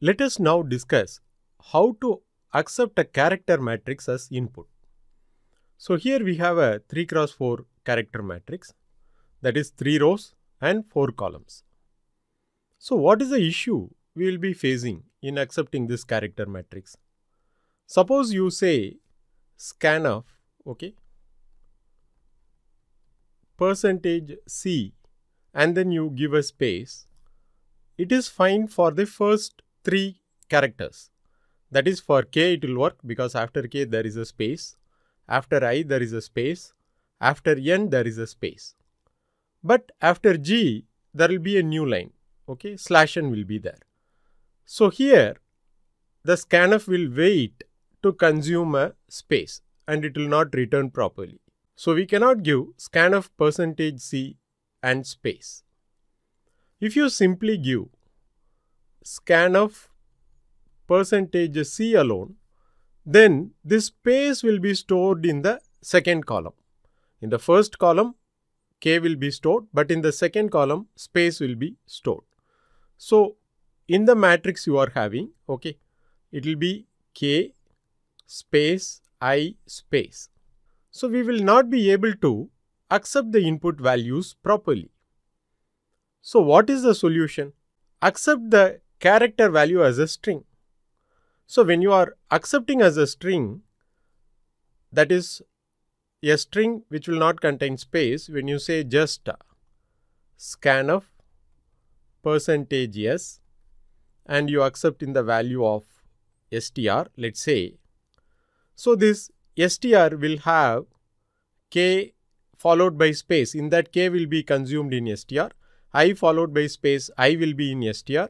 Let us now discuss how to accept a character matrix as input. So here we have a 3 cross 4 character matrix that is 3 rows and 4 columns. So what is the issue we will be facing in accepting this character matrix? Suppose you say scanf, okay, percentage %c and then you give a space. It is fine for the first three characters. That is for k it will work because after k there is a space, after i there is a space, after n there is a space. But after g there will be a new line, okay, slash n will be there. So here the scanf will wait to consume a space and it will not return properly. So we cannot give scanf percentage %c and space. If you simply give scan of percentage C alone, then this space will be stored in the second column. In the first column, K will be stored, but in the second column, space will be stored. So, in the matrix you are having, okay, it will be K space I space. So, we will not be able to accept the input values properly. So, what is the solution? Accept the character value as a string. So when you are accepting as a string, that is a string which will not contain space, when you say just scan of percentage yes and you accept in the value of str, let's say. So this str will have k followed by space. In that k will be consumed in str. i followed by space i will be in str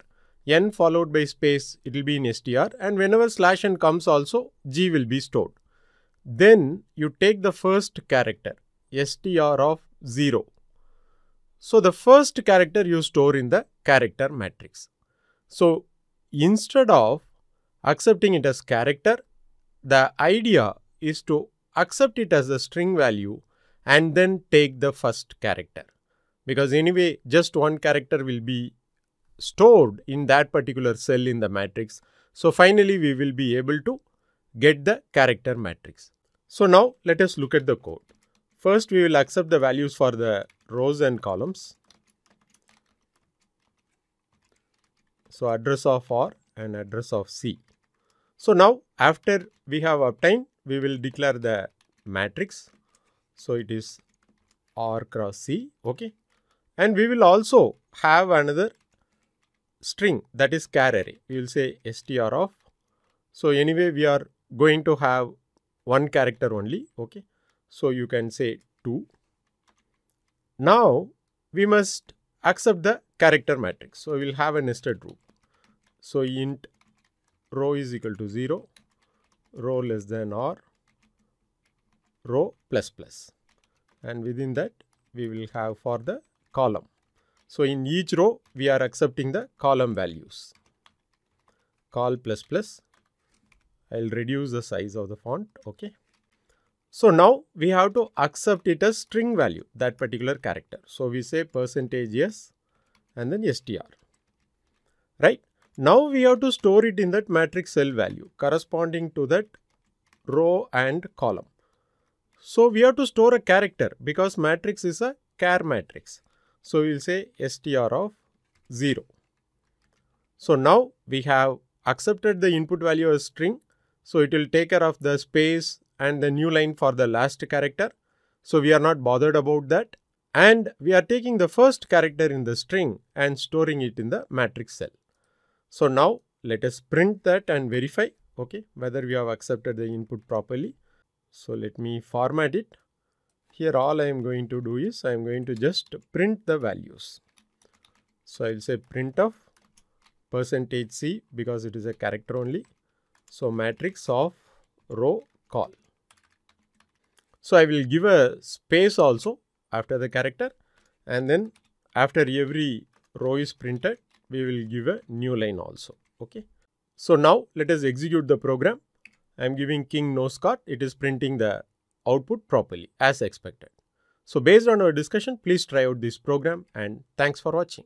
n followed by space, it will be in str and whenever slash n comes also, g will be stored. Then you take the first character, str of 0. So the first character you store in the character matrix. So instead of accepting it as character, the idea is to accept it as a string value and then take the first character. Because anyway, just one character will be stored in that particular cell in the matrix. So finally, we will be able to get the character matrix. So now let us look at the code. First, we will accept the values for the rows and columns. So address of R and address of C. So now after we have obtained, we will declare the matrix. So it is R cross C. Okay. And we will also have another string that is char array. will say str of. So anyway, we are going to have one character only. Okay. So you can say 2. Now we must accept the character matrix. So we'll have a nested group. So int row is equal to 0, row less than or row plus plus. And within that we will have for the column. So in each row, we are accepting the column values. Call plus plus. I'll reduce the size of the font. Okay. So now we have to accept it as string value, that particular character. So we say percentage yes and then str. Right. Now we have to store it in that matrix cell value corresponding to that row and column. So we have to store a character because matrix is a char matrix. So we will say str of 0. So now we have accepted the input value as string. So it will take care of the space and the new line for the last character. So we are not bothered about that. And we are taking the first character in the string and storing it in the matrix cell. So now let us print that and verify okay whether we have accepted the input properly. So let me format it. Here all I am going to do is I am going to just print the values. So I will say print of percentage C because it is a character only. So matrix of row call. So I will give a space also after the character and then after every row is printed we will give a new line also okay so now let us execute the program i'm giving king no scott it is printing the output properly as expected. So based on our discussion, please try out this program and thanks for watching.